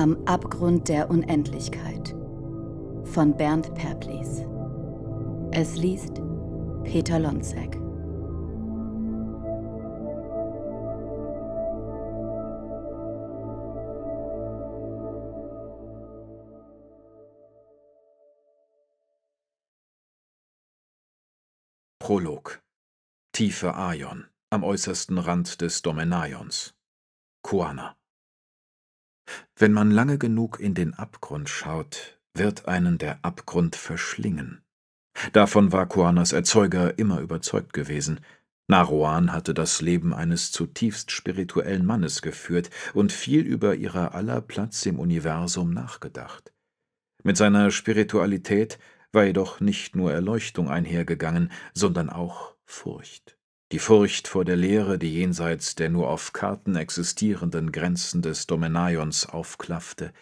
Am Abgrund der Unendlichkeit von Bernd Perplis. Es liest Peter Lonzek. Prolog Tiefe Aion am äußersten Rand des Domenaions. Kuana wenn man lange genug in den Abgrund schaut, wird einen der Abgrund verschlingen. Davon war Koanas Erzeuger immer überzeugt gewesen. Naruan hatte das Leben eines zutiefst spirituellen Mannes geführt und viel über ihrer aller Platz im Universum nachgedacht. Mit seiner Spiritualität war jedoch nicht nur Erleuchtung einhergegangen, sondern auch Furcht. Die Furcht vor der Leere, die jenseits der nur auf Karten existierenden Grenzen des Domenaions aufklaffte,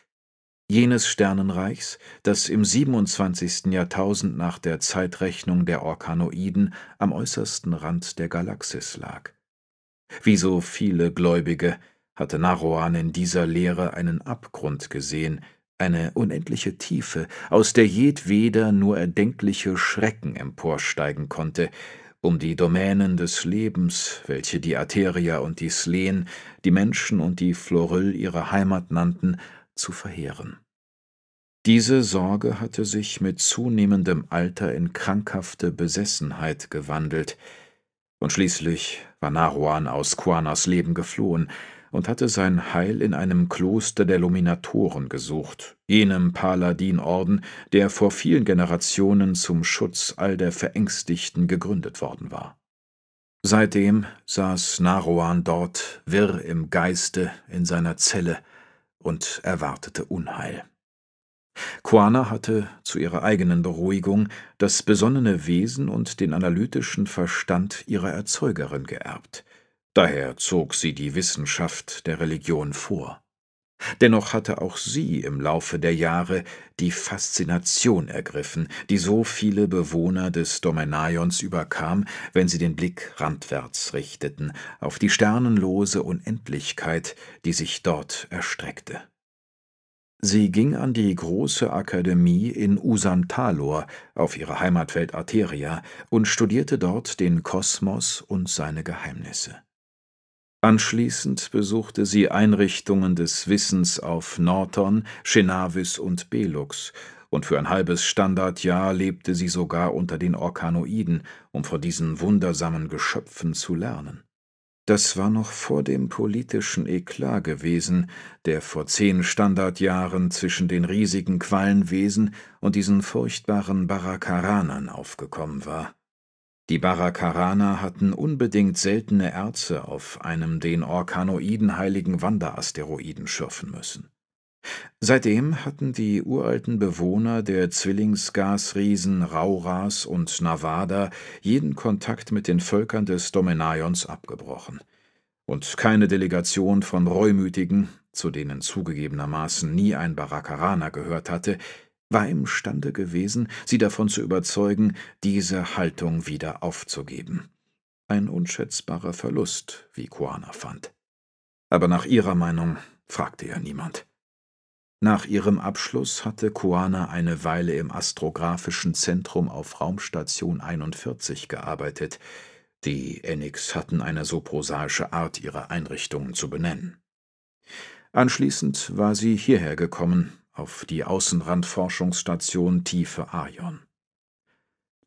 jenes Sternenreichs, das im 27. Jahrtausend nach der Zeitrechnung der Orkanoiden am äußersten Rand der Galaxis lag. Wie so viele Gläubige hatte Naroan in dieser Leere einen Abgrund gesehen, eine unendliche Tiefe, aus der jedweder nur erdenkliche Schrecken emporsteigen konnte, um die Domänen des Lebens, welche die Arteria und die Sleen, die Menschen und die Florill ihre Heimat nannten, zu verheeren. Diese Sorge hatte sich mit zunehmendem Alter in krankhafte Besessenheit gewandelt, und schließlich war Naruan aus Kuanas Leben geflohen, und hatte sein Heil in einem Kloster der Luminatoren gesucht, jenem Paladinorden, der vor vielen Generationen zum Schutz all der Verängstigten gegründet worden war. Seitdem saß Naroan dort, wirr im Geiste, in seiner Zelle und erwartete Unheil. Quana hatte zu ihrer eigenen Beruhigung das besonnene Wesen und den analytischen Verstand ihrer Erzeugerin geerbt. Daher zog sie die Wissenschaft der Religion vor. Dennoch hatte auch sie im Laufe der Jahre die Faszination ergriffen, die so viele Bewohner des Domenaions überkam, wenn sie den Blick randwärts richteten, auf die sternenlose Unendlichkeit, die sich dort erstreckte. Sie ging an die große Akademie in Usantalor auf ihre Heimatwelt Arteria und studierte dort den Kosmos und seine Geheimnisse. Anschließend besuchte sie Einrichtungen des Wissens auf Norton, Shenavis und Belux, und für ein halbes Standardjahr lebte sie sogar unter den Orkanoiden, um von diesen wundersamen Geschöpfen zu lernen. Das war noch vor dem politischen Eklat gewesen, der vor zehn Standardjahren zwischen den riesigen Quallenwesen und diesen furchtbaren Barakaranern aufgekommen war. Die Barakarana hatten unbedingt seltene Erze auf einem den Orkanoiden heiligen Wanderasteroiden schürfen müssen. Seitdem hatten die uralten Bewohner der Zwillingsgasriesen Rauras und Navada jeden Kontakt mit den Völkern des Domenaions abgebrochen. Und keine Delegation von Reumütigen, zu denen zugegebenermaßen nie ein Barakarana gehört hatte, war imstande gewesen, sie davon zu überzeugen, diese Haltung wieder aufzugeben. Ein unschätzbarer Verlust, wie Kuana fand. Aber nach ihrer Meinung fragte er niemand. Nach ihrem Abschluss hatte Kuana eine Weile im astrographischen Zentrum auf Raumstation 41 gearbeitet. Die Enix hatten eine so prosaische Art, ihre Einrichtungen zu benennen. Anschließend war sie hierher gekommen, auf die Außenrandforschungsstation Tiefe Arion.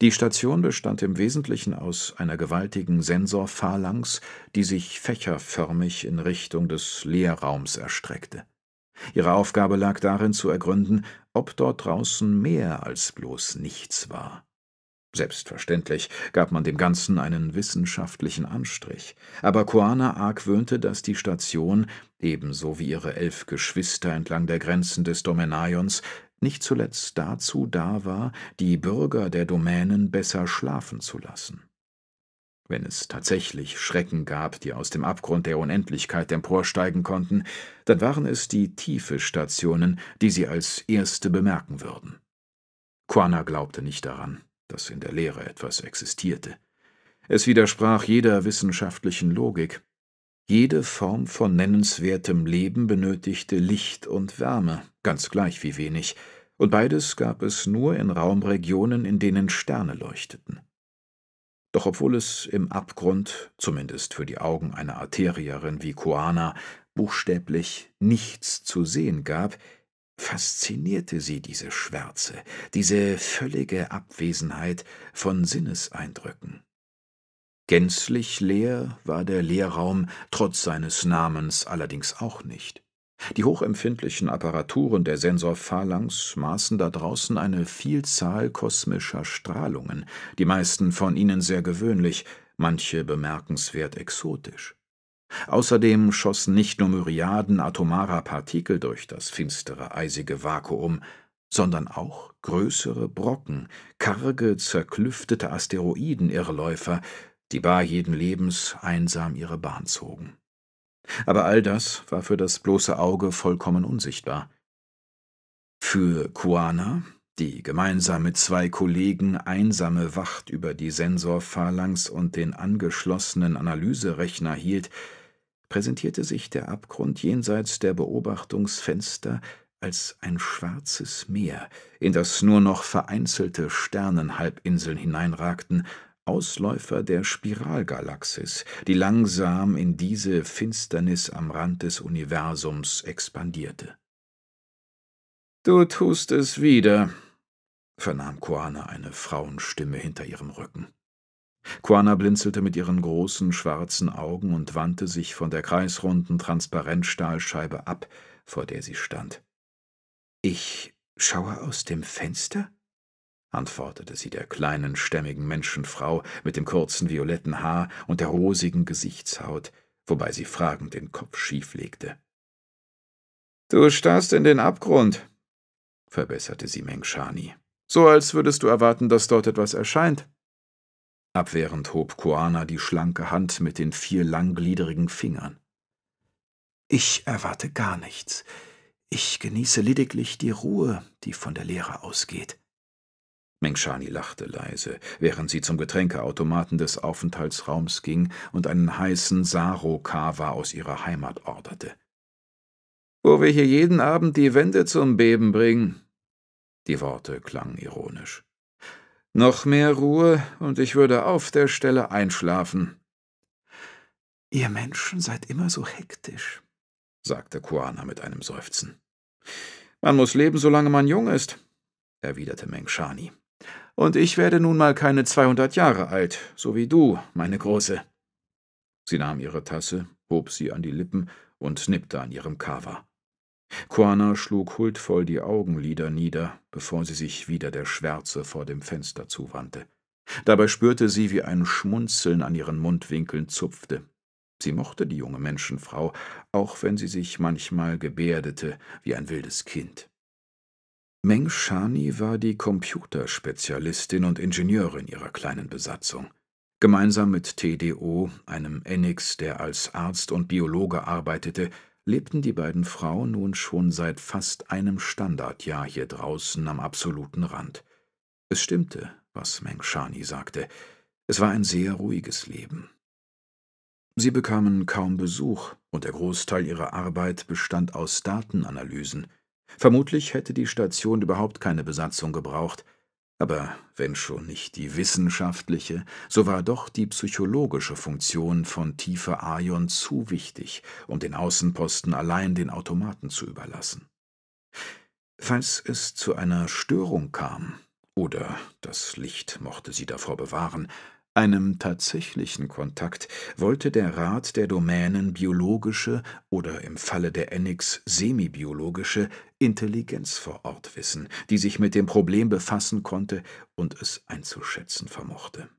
Die Station bestand im Wesentlichen aus einer gewaltigen Sensorphalanx, die sich fächerförmig in Richtung des Leerraums erstreckte. Ihre Aufgabe lag darin zu ergründen, ob dort draußen mehr als bloß nichts war. Selbstverständlich gab man dem Ganzen einen wissenschaftlichen Anstrich, aber Koana argwöhnte, dass die Station, ebenso wie ihre elf Geschwister entlang der Grenzen des Domenaions, nicht zuletzt dazu da war, die Bürger der Domänen besser schlafen zu lassen. Wenn es tatsächlich Schrecken gab, die aus dem Abgrund der Unendlichkeit emporsteigen konnten, dann waren es die tiefe Stationen, die sie als erste bemerken würden. Quana glaubte nicht daran dass in der Lehre etwas existierte. Es widersprach jeder wissenschaftlichen Logik. Jede Form von nennenswertem Leben benötigte Licht und Wärme, ganz gleich wie wenig, und beides gab es nur in Raumregionen, in denen Sterne leuchteten. Doch obwohl es im Abgrund, zumindest für die Augen einer Arterierin wie Koana, buchstäblich nichts zu sehen gab, faszinierte sie diese Schwärze, diese völlige Abwesenheit von Sinneseindrücken. Gänzlich leer war der Lehrraum trotz seines Namens allerdings auch nicht. Die hochempfindlichen Apparaturen der Sensorphalanx maßen da draußen eine Vielzahl kosmischer Strahlungen, die meisten von ihnen sehr gewöhnlich, manche bemerkenswert exotisch. Außerdem schossen nicht nur Myriaden atomarer Partikel durch das finstere, eisige Vakuum, sondern auch größere Brocken, karge, zerklüftete Asteroidenirrläufer, die bar jeden Lebens einsam ihre Bahn zogen. Aber all das war für das bloße Auge vollkommen unsichtbar. Für Kuana, die gemeinsam mit zwei Kollegen einsame Wacht über die Sensorphalanx und den angeschlossenen Analyserechner hielt, präsentierte sich der Abgrund jenseits der Beobachtungsfenster als ein schwarzes Meer, in das nur noch vereinzelte Sternenhalbinseln hineinragten, Ausläufer der Spiralgalaxis, die langsam in diese Finsternis am Rand des Universums expandierte. »Du tust es wieder«, vernahm Koana eine Frauenstimme hinter ihrem Rücken. Quana blinzelte mit ihren großen schwarzen Augen und wandte sich von der kreisrunden Transparentstahlscheibe ab, vor der sie stand. Ich schaue aus dem Fenster? antwortete sie der kleinen, stämmigen Menschenfrau mit dem kurzen violetten Haar und der rosigen Gesichtshaut, wobei sie fragend den Kopf schief legte. Du starrst in den Abgrund, verbesserte sie Mengschani. So als würdest du erwarten, dass dort etwas erscheint. Abwehrend hob Koana die schlanke Hand mit den vier langgliedrigen Fingern. Ich erwarte gar nichts. Ich genieße lediglich die Ruhe, die von der Lehre ausgeht. Mengschani lachte leise, während sie zum Getränkeautomaten des Aufenthaltsraums ging und einen heißen Saro-Kawa aus ihrer Heimat orderte. »Wo wir hier jeden Abend die Wände zum Beben bringen!« Die Worte klangen ironisch. Noch mehr Ruhe, und ich würde auf der Stelle einschlafen. Ihr Menschen seid immer so hektisch, sagte Kuana mit einem Seufzen. Man muss leben, solange man jung ist, erwiderte Mengshani. Und ich werde nun mal keine zweihundert Jahre alt, so wie du, meine Große. Sie nahm ihre Tasse, hob sie an die Lippen und nippte an ihrem Kava. Quana schlug huldvoll die Augenlider nieder, bevor sie sich wieder der Schwärze vor dem Fenster zuwandte. Dabei spürte sie, wie ein Schmunzeln an ihren Mundwinkeln zupfte. Sie mochte die junge Menschenfrau, auch wenn sie sich manchmal gebärdete wie ein wildes Kind. Meng Shani war die Computerspezialistin und Ingenieurin ihrer kleinen Besatzung. Gemeinsam mit TDO, einem Enix, der als Arzt und Biologe arbeitete, lebten die beiden Frauen nun schon seit fast einem Standardjahr hier draußen am absoluten Rand. Es stimmte, was Mengshani sagte. Es war ein sehr ruhiges Leben. Sie bekamen kaum Besuch, und der Großteil ihrer Arbeit bestand aus Datenanalysen. Vermutlich hätte die Station überhaupt keine Besatzung gebraucht – aber wenn schon nicht die wissenschaftliche, so war doch die psychologische Funktion von Tiefe Aion zu wichtig, um den Außenposten allein den Automaten zu überlassen. Falls es zu einer Störung kam, oder das Licht mochte sie davor bewahren, einem tatsächlichen Kontakt wollte der Rat der Domänen biologische oder im Falle der Enix semibiologische Intelligenz vor Ort wissen, die sich mit dem Problem befassen konnte und es einzuschätzen vermochte